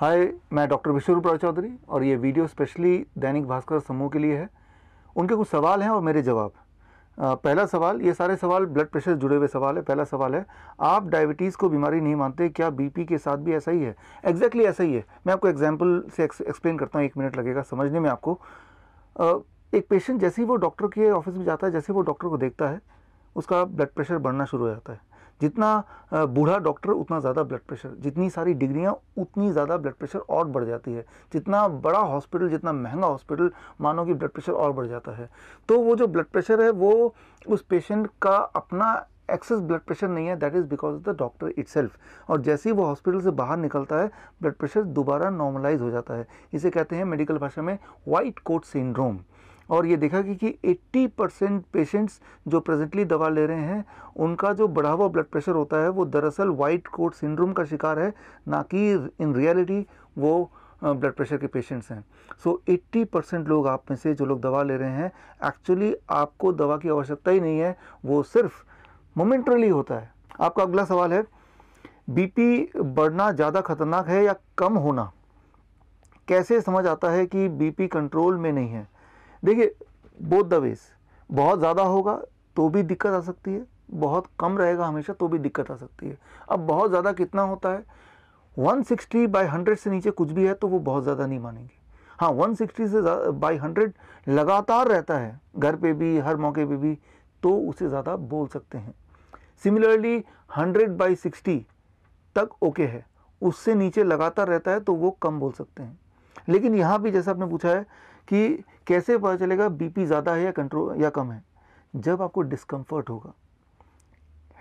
हाय मैं डॉक्टर विश्वरूप राय चौधरी और ये वीडियो स्पेशली दैनिक भास्कर समूह के लिए है उनके कुछ सवाल हैं और मेरे जवाब पहला सवाल ये सारे सवाल ब्लड प्रेशर से जुड़े हुए सवाल है पहला सवाल है आप डायबिटीज़ को बीमारी नहीं मानते क्या बीपी के साथ भी ऐसा ही है एग्जैक्टली exactly ऐसा ही है मैं आपको एग्जाम्पल से एक्सप्लेन करता हूँ एक मिनट लगेगा समझने में आपको एक पेशेंट जैसे ही वो डॉक्टर के ऑफिस में जाता है जैसे वो डॉक्टर को देखता है उसका ब्लड प्रेशर बढ़ना शुरू हो जाता है जितना बूढ़ा डॉक्टर उतना ज़्यादा ब्लड प्रेशर जितनी सारी डिग्रियाँ उतनी ज़्यादा ब्लड प्रेशर और बढ़ जाती है जितना बड़ा हॉस्पिटल जितना महंगा हॉस्पिटल मानो कि ब्लड प्रेशर और बढ़ जाता है तो वो जो ब्लड प्रेशर है वो उस पेशेंट का अपना एक्सेस ब्लड प्रेशर नहीं है that is because of the doctor it और जैसे ही वो हॉस्पिटल से बाहर निकलता है ब्लड प्रेशर दोबारा नॉर्मलाइज हो जाता है इसे कहते हैं मेडिकल भाषा में वाइट कोट सिंड्रोम और ये देखा कि, कि 80 परसेंट पेशेंट्स जो प्रेजेंटली दवा ले रहे हैं उनका जो बढ़ा हुआ ब्लड प्रेशर होता है वो दरअसल वाइट कोट सिंड्रोम का शिकार है ना कि इन रियलिटी वो ब्लड प्रेशर के पेशेंट्स हैं सो so, 80 परसेंट लोग आप में से जो लोग दवा ले रहे हैं एक्चुअली आपको दवा की आवश्यकता ही नहीं है वो सिर्फ मोमेंट्रली होता है आपका अगला सवाल है बीपी बढ़ना ज़्यादा खतरनाक है या कम होना कैसे समझ आता है कि बीपी कंट्रोल में नहीं है देखिए बोथ द वेज बहुत ज़्यादा होगा तो भी दिक्कत आ सकती है बहुत कम रहेगा हमेशा तो भी दिक्कत आ सकती है अब बहुत ज़्यादा कितना होता है 160 सिक्सटी बाई हंड्रेड से नीचे कुछ भी है तो वो बहुत ज़्यादा नहीं मानेंगे हाँ 160 से बाई हंड्रेड लगातार रहता है घर पे भी हर मौके पे भी तो उसे ज़्यादा बोल सकते हैं सिमिलरली हंड्रेड बाई सिक्सटी तक ओके है उससे नीचे लगातार रहता है तो वो कम बोल सकते हैं लेकिन यहाँ भी जैसा आपने पूछा है कि कैसे पता चलेगा बीपी ज़्यादा है या कंट्रोल या कम है जब आपको डिस्कम्फर्ट होगा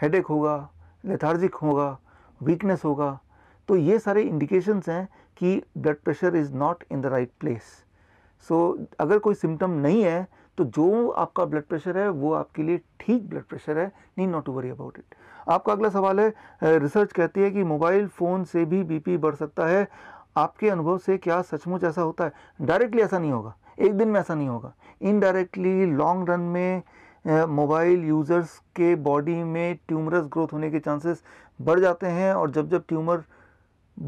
हेडेक होगा लेथार्जिक होगा वीकनेस होगा तो ये सारे इंडिकेशंस हैं कि blood pressure is not in the right place so अगर कोई सिम्टम नहीं है तो जो आपका ब्लड प्रेशर है वो आपके लिए ठीक ब्लड प्रेशर है need not to worry about it आपका अगला सवाल है रिसर्च कहती है कि मोबाइल फ़ोन से भी बीपी बढ़ सकता है आपके अनुभव से क्या सचमुच ऐसा होता है डायरेक्टली ऐसा नहीं होगा एक दिन में ऐसा नहीं होगा इनडायरेक्टली लॉन्ग रन में मोबाइल यूज़र्स के बॉडी में ट्यूमरस ग्रोथ होने के चांसेस बढ़ जाते हैं और जब जब ट्यूमर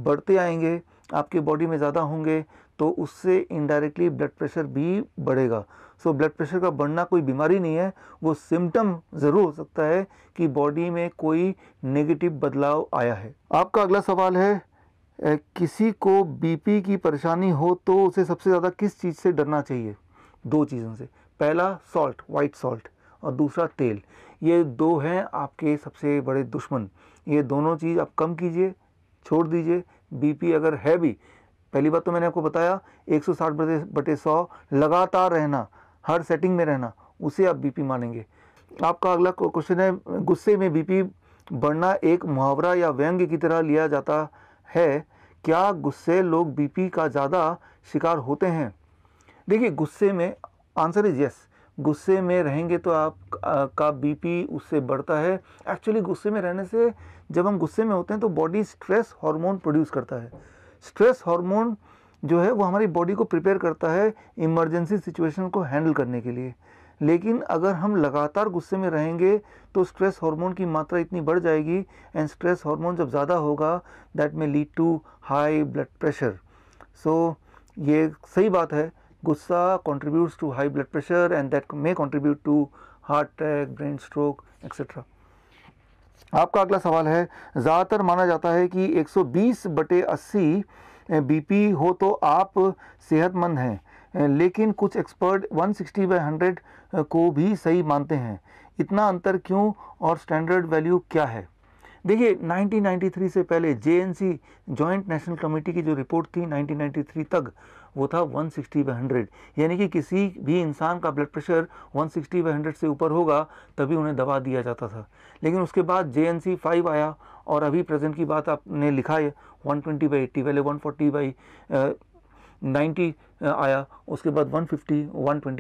बढ़ते आएंगे आपके बॉडी में ज़्यादा होंगे तो उससे इनडायरेक्टली ब्लड प्रेशर भी बढ़ेगा सो ब्लड प्रेशर का बढ़ना कोई बीमारी नहीं है वो सिम्टम ज़रूर हो सकता है कि बॉडी में कोई नेगेटिव बदलाव आया है आपका अगला सवाल है किसी को बीपी की परेशानी हो तो उसे सबसे ज़्यादा किस चीज़ से डरना चाहिए दो चीज़ों से पहला सॉल्ट वाइट सॉल्ट और दूसरा तेल ये दो हैं आपके सबसे बड़े दुश्मन ये दोनों चीज़ आप कम कीजिए छोड़ दीजिए बीपी अगर है भी पहली बात तो मैंने आपको बताया 160 बटे बटे सौ लगातार रहना हर सेटिंग में रहना उसे आप बीपी मानेंगे आपका अगला क्वेश्चन है गुस्से में बीपी बढ़ना एक मुहावरा या व्यंग्य की तरह लिया जाता है क्या गुस्से लोग बीपी का ज़्यादा शिकार होते हैं देखिए गुस्से में आंसर इज़ यस गुस्से में रहेंगे तो आप आ, का बीपी उससे बढ़ता है एक्चुअली गुस्से में रहने से जब हम गुस्से में होते हैं तो बॉडी स्ट्रेस हार्मोन प्रोड्यूस करता है स्ट्रेस हार्मोन जो है वो हमारी बॉडी को प्रिपेयर करता है इमरजेंसी सिचुएशन को हैंडल करने के लिए लेकिन अगर हम लगातार गुस्से में रहेंगे तो स्ट्रेस हार्मोन की मात्रा इतनी बढ़ जाएगी एंड स्ट्रेस हार्मोन जब ज़्यादा होगा that may lead to high blood pressure so ये सही बात है गुस्सा contributes to high blood pressure and that may contribute to heart attack brain stroke etcetera आपका अगला सवाल है ज़्यादातर माना जाता है कि 120 बटे 80 बीपी हो तो आप सेहतमंद हैं लेकिन कुछ एक्सपर्ट 160 बाई हंड्रेड को भी सही मानते हैं इतना अंतर क्यों और स्टैंडर्ड वैल्यू क्या है देखिए 1993 से पहले जे जॉइंट नेशनल कमेटी की जो रिपोर्ट थी 1993 तक वो था 160 बाई हंड्रेड यानी कि किसी भी इंसान का ब्लड प्रेशर 160 बाई हंड्रेड से ऊपर होगा तभी उन्हें दवा दिया जाता था लेकिन उसके बाद जे एन सी फाइव आया और अभी प्रेजेंट की बात आपने लिखा है 120 ट्वेंटी बाई एट्टी पहले 140 फोर्टी बाई नाइन्टी आया उसके बाद 150 120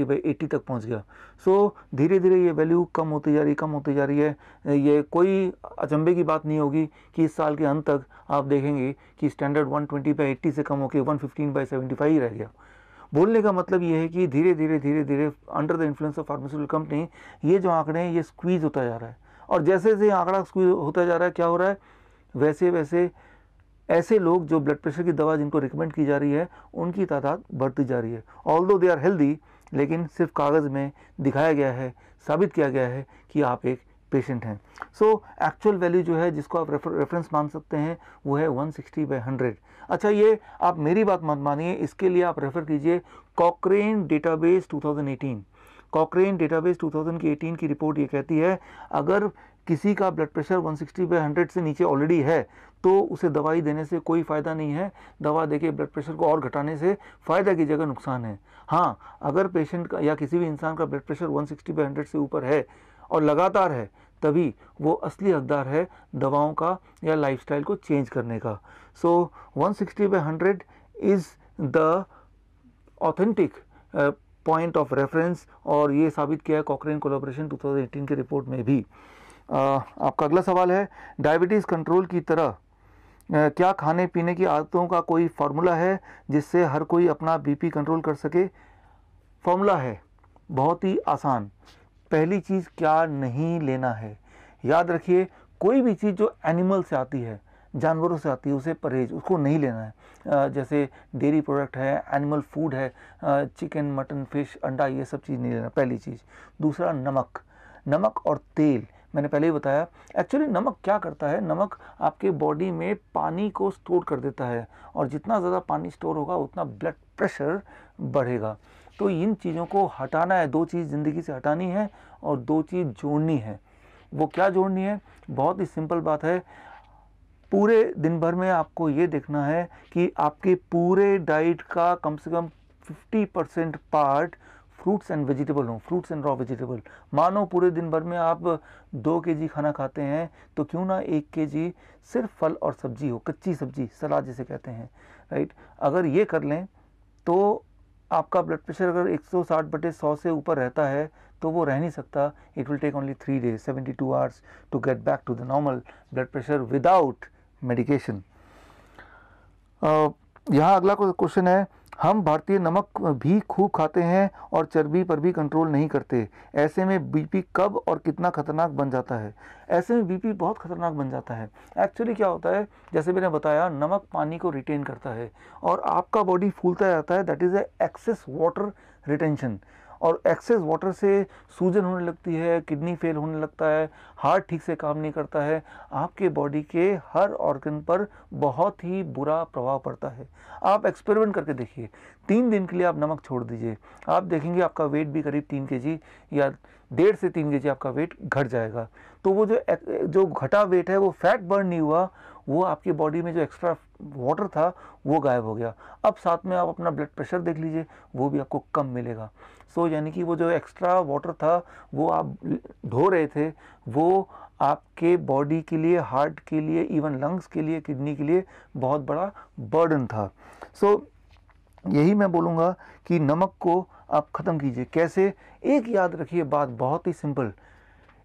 बाई ट्वेंटी तक पहुंच गया सो so, धीरे धीरे ये वैल्यू कम होती जा रही कम होती जा रही है ये कोई अचंभे की बात नहीं होगी कि इस साल के अंत तक आप देखेंगे कि स्टैंडर्ड 120 बाई 80 से कम होकर 115 बाई 75 ही रह गया बोलने का मतलब ये है कि धीरे धीरे धीरे धीरे under the influence of pharmaceutical company ये जो आंकड़े हैं ये स्क्वीज़ होता जा रहा है और जैसे जैसे आंकड़ा स्क्वीज होता जा रहा है क्या हो रहा है वैसे वैसे ऐसे लोग जो ब्लड प्रेशर की दवा जिनको रिकमेंड की जा रही है उनकी तादाद बढ़ती जा रही है ऑल दो दे आर हेल्दी लेकिन सिर्फ कागज़ में दिखाया गया है साबित किया गया है कि आप एक पेशेंट हैं सो एक्चुअल वैल्यू जो है जिसको आप रेफर, रेफरेंस मान सकते हैं वो है 160 सिक्सटी बाई हंड्रेड अच्छा ये आप मेरी बात मत मानिए इसके लिए आप रेफ़र कीजिए कॉकरेन डेटाबेस 2018 कॉकरेन डेटाबेस 2018 की रिपोर्ट ये कहती है अगर किसी का ब्लड प्रेशर 160 बाई हंड्रेड से नीचे ऑलरेडी है तो उसे दवाई देने से कोई फ़ायदा नहीं है दवा देके ब्लड प्रेशर को और घटाने से फ़ायदा की जगह नुकसान है हाँ अगर पेशेंट का या किसी भी इंसान का ब्लड प्रेशर 160 बाई हंड्रेड से ऊपर है और लगातार है तभी वो असली हकदार है दवाओं का या लाइफ को चेंज करने का so one sixty by hundred is the authentic point of reference और ये साबित किया है कॉकरेन कोलाब्रेशन 2018 के रिपोर्ट में भी आपका अगला सवाल है डायबिटीज़ कंट्रोल की तरह क्या खाने पीने की आदतों का कोई फार्मूला है जिससे हर कोई अपना बीपी कंट्रोल कर सके फार्मूला है बहुत ही आसान पहली चीज़ क्या नहीं लेना है याद रखिए कोई भी चीज़ जो एनिमल से आती है जानवरों से आती है उसे परहेज उसको नहीं लेना है जैसे डेयरी प्रोडक्ट है एनिमल फूड है चिकन मटन फिश अंडा ये सब चीज़ नहीं लेना पहली चीज़ दूसरा नमक नमक और तेल मैंने पहले ही बताया एक्चुअली नमक क्या करता है नमक आपके बॉडी में पानी को स्टोर कर देता है और जितना ज़्यादा पानी स्टोर होगा उतना ब्लड प्रेशर बढ़ेगा तो इन चीज़ों को हटाना है दो चीज़ ज़िंदगी से हटानी है और दो चीज़ जोड़नी है वो क्या जोड़नी है बहुत ही सिंपल बात है पूरे दिन भर में आपको ये देखना है कि आपके पूरे डाइट का कम से कम 50 percent part fruits and vegetable हों फ्रूट्स एंड रॉ वेजिटेबल मानो पूरे दिन भर में आप दो के खाना खाते हैं तो क्यों ना एक के सिर्फ फल और सब्जी हो कच्ची सब्जी सलाद जिसे कहते हैं राइट अगर ये कर लें तो आपका ब्लड प्रेशर अगर 160 बटे 100 से ऊपर रहता है तो वो रह नहीं सकता it will take only three days 72 two hours to get back to the normal blood pressure without medication यहाँ अगला क्वेश्चन है हम भारतीय नमक भी खूब खाते हैं और चर्बी पर भी कंट्रोल नहीं करते ऐसे में बीपी कब और कितना खतरनाक बन जाता है ऐसे में बीपी बहुत खतरनाक बन जाता है एक्चुअली क्या होता है जैसे मैंने बताया नमक पानी को रिटेन करता है और आपका बॉडी फूलता जाता है that is a excess water retention और एक्सेस वाटर से सूजन होने लगती है किडनी फेल होने लगता है हार्ट ठीक से काम नहीं करता है आपके बॉडी के हर ऑर्गन पर बहुत ही बुरा प्रभाव पड़ता है आप एक्सपेरिमेंट करके देखिए तीन दिन के लिए आप नमक छोड़ दीजिए आप देखेंगे आपका वेट भी करीब तीन के या डेढ़ से तीन के आपका वेट घट जाएगा तो वो जो जो घटा वेट है वो फैट बर्न नहीं हुआ वो आपकी बॉडी में जो एक्स्ट्रा वाटर था वो गायब हो गया अब साथ में आप अपना ब्लड प्रेशर देख लीजिए वो भी आपको कम मिलेगा सो so, यानी कि वो जो एक्स्ट्रा वाटर था वो आप धो रहे थे वो आपके बॉडी के लिए हार्ट के लिए इवन लंग्स के लिए किडनी के लिए बहुत बड़ा बर्डन था सो so, यही मैं बोलूँगा कि नमक को आप ख़त्म कीजिए कैसे एक याद रखिए बात बहुत ही सिंपल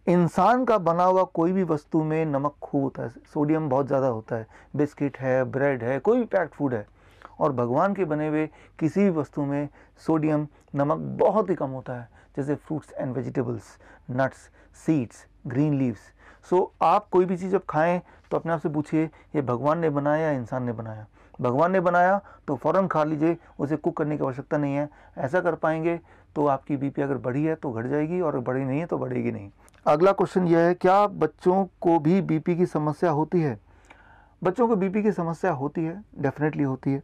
इंसान का बना हुआ कोई भी वस्तु में नमक खूब होता है सोडियम बहुत ज़्यादा होता है बिस्किट है ब्रेड है कोई भी पैक्ड फूड है और भगवान के बने हुए किसी भी वस्तु में सोडियम नमक बहुत ही कम होता है जैसे fruits and vegetables nuts seeds green leaves so आप कोई भी चीज़ जब खाएं तो अपने आप से पूछिए ये भगवान ने बनाया या इंसान ने बनाया भगवान ने बनाया तो फ़ौरन खा लीजिए उसे कुक करने की आवश्यकता नहीं है ऐसा कर पाएंगे तो आपकी बीपी अगर बढ़ी है तो घट जाएगी और बढ़ी नहीं है तो बढ़ेगी नहीं अगला क्वेश्चन यह है क्या बच्चों को भी बीपी की समस्या होती है बच्चों को बीपी की समस्या होती है डेफिनेटली होती है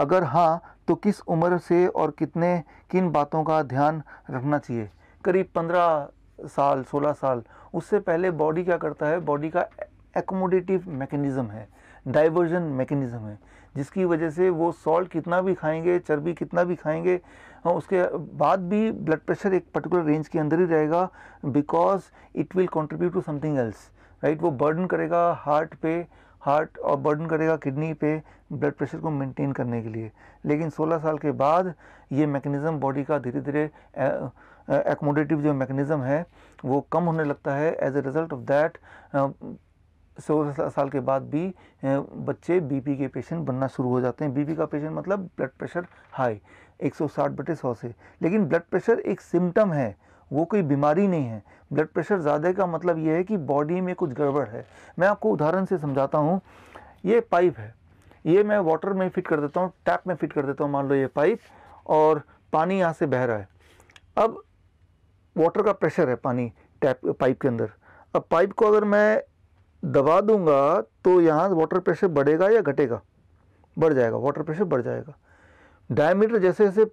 अगर हाँ तो किस उम्र से और कितने किन बातों का ध्यान रखना चाहिए करीब पंद्रह साल सोलह साल उससे पहले बॉडी क्या करता है बॉडी का एकोमोडेटिव मैकेनिज़्म है डाइवर्जन मैकेनिज़्म है जिसकी वजह से वो सॉल्ट कितना भी खाएंगे चर्बी कितना भी खाएंगे हाँ, उसके बाद भी ब्लड प्रेशर एक पर्टिकुलर रेंज के अंदर ही रहेगा because it will contribute to something else right वो बर्डन करेगा हार्ट पे हार्ट और बर्डन करेगा किडनी पे ब्लड प्रेशर को मेंटेन करने के लिए लेकिन 16 साल के बाद ये मैकेनिज़्म बॉडी का धीरे धीरे एकोमोडेटिव जो मैकेनिज़्म है वो कम होने लगता है as a result of that सोलह साल के बाद भी बच्चे बीपी के पेशेंट बनना शुरू हो जाते हैं बीपी का पेशेंट मतलब ब्लड प्रेशर हाई 160 बटे सौ से लेकिन ब्लड प्रेशर एक सिम्टम है वो कोई बीमारी नहीं है ब्लड प्रेशर ज़्यादा का मतलब ये है कि बॉडी में कुछ गड़बड़ है मैं आपको उदाहरण से समझाता हूँ ये पाइप है ये मैं वाटर में फिट कर देता हूँ टैप में फिट कर देता हूँ मान लो ये पाइप और पानी यहाँ से बह रहा है अब वाटर का प्रेशर है पानी टैप पाइप के अंदर अब पाइप को अगर मैं दबा दूंगा तो यहाँ वाटर प्रेशर बढ़ेगा या घटेगा बढ़ जाएगा वाटर प्रेशर बढ़ जाएगा डायमीटर जैसे जैसे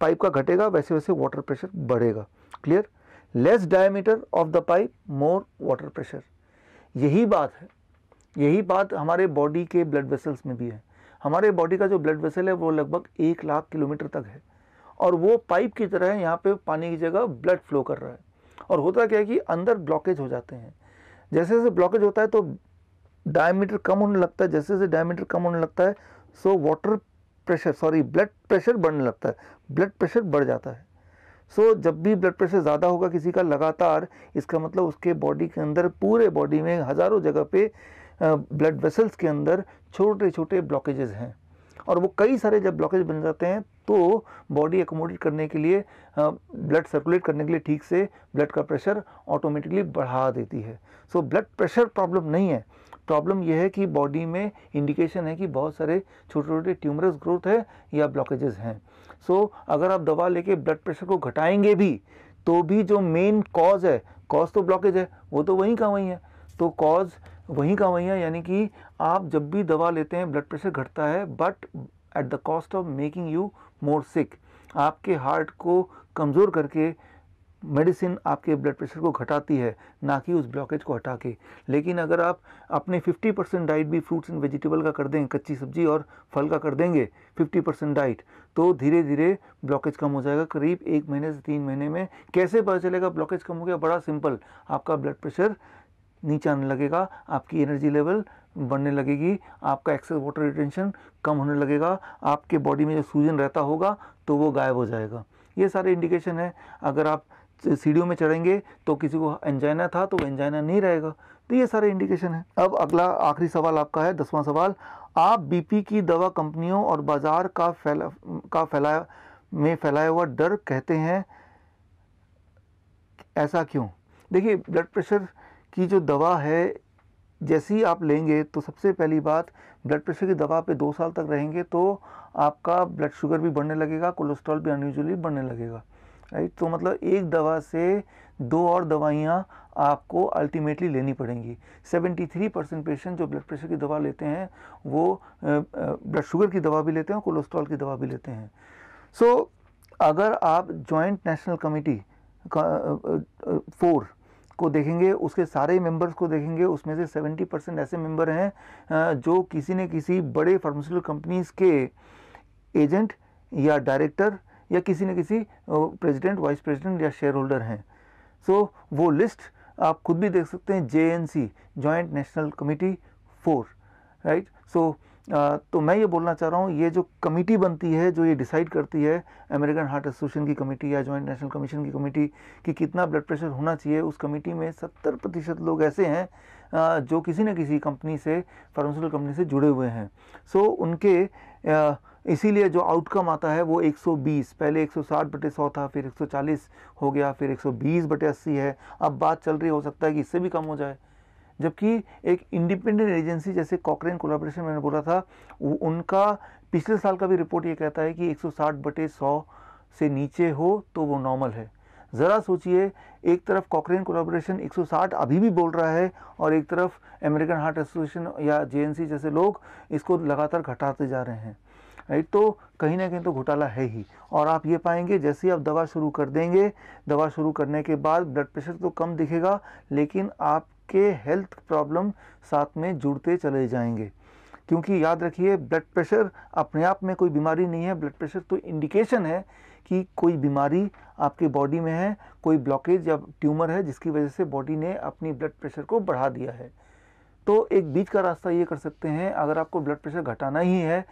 पाइप का घटेगा वैसे वैसे वाटर प्रेशर बढ़ेगा clear less diameter of the pipe more water pressure यही बात है यही बात हमारे बॉडी के ब्लड वेसल्स में भी है हमारे बॉडी का जो ब्लड वेसल है वो लगभग एक लाख किलोमीटर तक है और वो पाइप की तरह यहाँ पे पानी की जगह ब्लड फ्लो कर रहा है और होता क्या है कि अंदर ब्लॉकेज हो जाते हैं जैसे जैसे ब्लॉकेज होता है तो डायमीटर कम होने लगता है जैसे जैसे डायमीटर कम होने लगता है so water pressure sorry blood pressure बढ़ने लगता है ब्लड प्रेशर बढ़ जाता है सो so, जब भी ब्लड प्रेशर ज़्यादा होगा किसी का लगातार इसका मतलब उसके बॉडी के अंदर पूरे बॉडी में हज़ारों जगह पे ब्लड वेसल्स के अंदर छोटे छोटे ब्लॉकेजेस हैं और वो कई सारे जब ब्लॉकेज बन जाते हैं तो बॉडी एकोमोडेट करने के लिए ब्लड सर्कुलेट करने के लिए ठीक से ब्लड का प्रेशर ऑटोमेटिकली बढ़ा देती है सो ब्लड प्रेशर प्रॉब्लम नहीं है प्रॉब्लम यह है कि बॉडी में इंडिकेशन है कि बहुत सारे छोटे छोटे ट्यूमरस ग्रोथ है या ब्लॉकेजेस हैं सो so, अगर आप दवा लेके ब्लड प्रेशर को घटाएंगे भी तो भी जो मेन कॉज है कॉज तो ब्लॉकेज है वो तो वहीं का वहीं है तो कॉज वहीं का वहीं है यानी कि आप जब भी दवा लेते हैं ब्लड प्रेशर घटता है but at the cost of making you more sick आपके हार्ट को कमज़ोर करके मेडिसिन आपके ब्लड प्रेशर को घटाती है ना कि उस ब्लॉकेज को हटा के लेकिन अगर आप अपने 50 परसेंट डाइट भी फ्रूट्स एंड वेजिटेबल का कर दें कच्ची सब्जी और फल का कर देंगे 50 परसेंट डाइट तो धीरे धीरे ब्लॉकेज कम हो जाएगा करीब एक महीने से तीन महीने में कैसे पता चलेगा ब्लॉकेज कम हो गया बड़ा सिंपल आपका ब्लड प्रेशर नीचे आने लगेगा आपकी एनर्जी लेवल बढ़ने लगेगी आपका एक्सेस वाटर रिटेंशन कम होने लगेगा आपके बॉडी में जो सूजन रहता होगा तो वो गायब हो जाएगा ये सारे इंडिकेशन है अगर आप सीढ़ियों में चढ़ेंगे तो किसी को एंजाइना था तो एंजाइना नहीं रहेगा तो ये सारे इंडिकेशन है अब अगला आखिरी सवाल आपका है दसवां सवाल आप बीपी की दवा कंपनियों और बाजार का फैला का फैलाया में फैलाया हुआ डर कहते हैं ऐसा क्यों देखिए ब्लड प्रेशर की जो दवा है जैसे ही आप लेंगे तो सबसे पहली बात ब्लड प्रेशर की दवा पे दो साल तक रहेंगे तो आपका ब्लड शुगर भी बढ़ने लगेगा कोलेस्ट्रॉल भी अनयूजली बढ़ने लगेगा राइट तो मतलब एक दवा से दो और दवाइयाँ आपको अल्टीमेटली लेनी पड़ेंगी 73 परसेंट पेशेंट जो ब्लड प्रेशर की दवा लेते हैं वो ब्लड शुगर की दवा भी लेते हैं कोलेस्ट्रॉल की दवा भी लेते हैं सो so, अगर आप जॉइंट नेशनल कमेटी फोर को देखेंगे उसके सारे मेंबर्स को देखेंगे उसमें से 70 परसेंट ऐसे मेंबर हैं जो किसी न किसी बड़े फार्मास्यूटिकल कंपनीज के एजेंट या डायरेक्टर या किसी न किसी प्रेसिडेंट वाइस प्रेसिडेंट या शेयर होल्डर हैं सो so, वो लिस्ट आप खुद भी देख सकते हैं J N C joint national committee four right so तो मैं ये बोलना चाह रहा हूँ ये जो कमेटी बनती है जो ये डिसाइड करती है अमेरिकन हार्ट एसोसिएशन की कमेटी या जॉइंट नेशनल कमीशन की कमेटी कि कितना ब्लड प्रेशर होना चाहिए उस कमेटी में सत्तर प्रतिशत लोग ऐसे हैं जो किसी न किसी कंपनी से फार्मास्यूटिकल कंपनी से जुड़े हुए हैं सो so, उनके इसीलिए जो आउटकम आता है वो 120 पहले 160 बटे सौ था फिर 140 हो गया फिर 120 बटे अस्सी है अब बात चल रही हो सकता है कि इससे भी कम हो जाए जबकि एक इंडिपेंडेंट एजेंसी जैसे कॉकरेन कोलाब्रेशन मैंने बोला था उनका पिछले साल का भी रिपोर्ट ये कहता है कि 160 बटे 100 से नीचे हो तो वो नॉर्मल है ज़रा सोचिए एक तरफ कॉकरेन कोलाब्रेशन 160 अभी भी बोल रहा है और एक तरफ अमेरिकन हार्ट एसोसिएशन या जे जैसे लोग इसको लगातार घटाते जा रहे हैं राइट तो कहीं ना कहीं तो घोटाला है ही और आप ये पाएंगे जैसे ही आप दवा शुरू कर देंगे दवा शुरू करने के बाद ब्लड प्रेशर तो कम दिखेगा लेकिन आप के हेल्थ प्रॉब्लम साथ में जुड़ते चले जाएंगे क्योंकि याद रखिए ब्लड प्रेशर अपने आप में कोई बीमारी नहीं है ब्लड प्रेशर तो इंडिकेशन है कि कोई बीमारी आपके बॉडी में है कोई ब्लॉकेज या ट्यूमर है जिसकी वजह से बॉडी ने अपनी ब्लड प्रेशर को बढ़ा दिया है तो एक बीच का रास्ता ये कर सकते हैं अगर आपको ब्लड प्रेशर घटाना ही है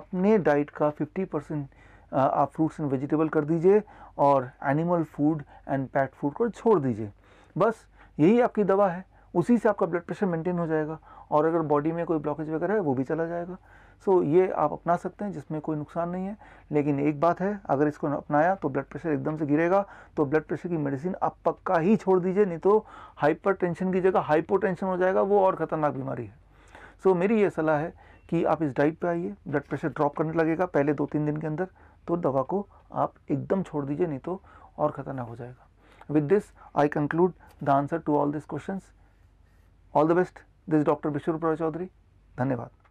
अपने डाइट का 50 परसेंट आप फ्रूट्स एंड वेजिटेबल कर दीजिए और animal food and fat food को छोड़ दीजिए बस यही आपकी दवा है उसी से आपका ब्लड प्रेशर मेंटेन हो जाएगा और अगर बॉडी में कोई ब्लॉकेज वगैरह है वो भी चला जाएगा सो so, ये आप अपना सकते हैं जिसमें कोई नुकसान नहीं है लेकिन एक बात है अगर इसको अपनाया तो ब्लड प्रेशर एकदम से गिरेगा तो ब्लड प्रेशर की मेडिसिन आप पक्का ही छोड़ दीजिए नहीं तो हाइपर की जगह हाइपोटेंशन हो जाएगा वो और ख़तरनाक बीमारी है सो so, मेरी ये सलाह है कि आप इस डाइट पर आइए ब्लड प्रेशर ड्रॉप करने लगेगा पहले दो तीन दिन के अंदर तो दवा को आप एकदम छोड़ दीजिए नहीं तो और ख़तरनाक हो जाएगा with this I conclude the answer to all this question all the best this doctor Vishwaroop Roy Chowdhury धन्यवाद